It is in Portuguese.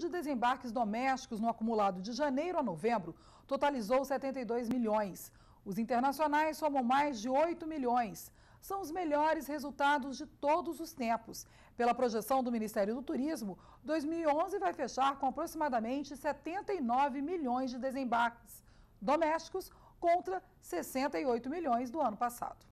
de desembarques domésticos no acumulado de janeiro a novembro totalizou 72 milhões. Os internacionais somam mais de 8 milhões. São os melhores resultados de todos os tempos. Pela projeção do Ministério do Turismo, 2011 vai fechar com aproximadamente 79 milhões de desembarques domésticos contra 68 milhões do ano passado.